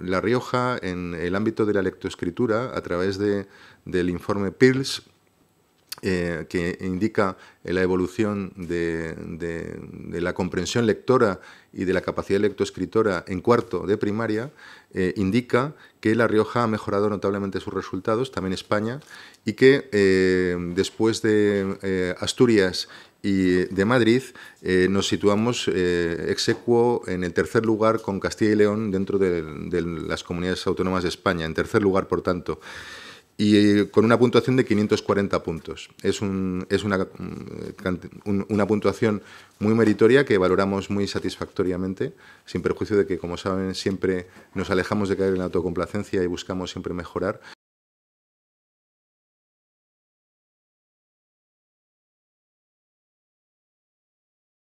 La Rioja, en el ámbito de la lectoescritura, a través del informe PIRLS, eh, que indica la evolución de, la comprensión lectora y de la capacidad lectoescritora en cuarto de primaria, eh, indica que La Rioja ha mejorado notablemente sus resultados, también España, y que eh, después de Asturias y de Madrid nos situamos eh, ex en el tercer lugar con Castilla y León dentro de, de, las comunidades autónomas de España, en tercer lugar por tanto y eh, con una puntuación de 540 puntos. Es, un, es una, mm, una, puntuación muy meritoria que valoramos muy satisfactoriamente, sin perjuicio de que, como saben, siempre nos alejamos de caer en la autocomplacencia y buscamos siempre mejorar,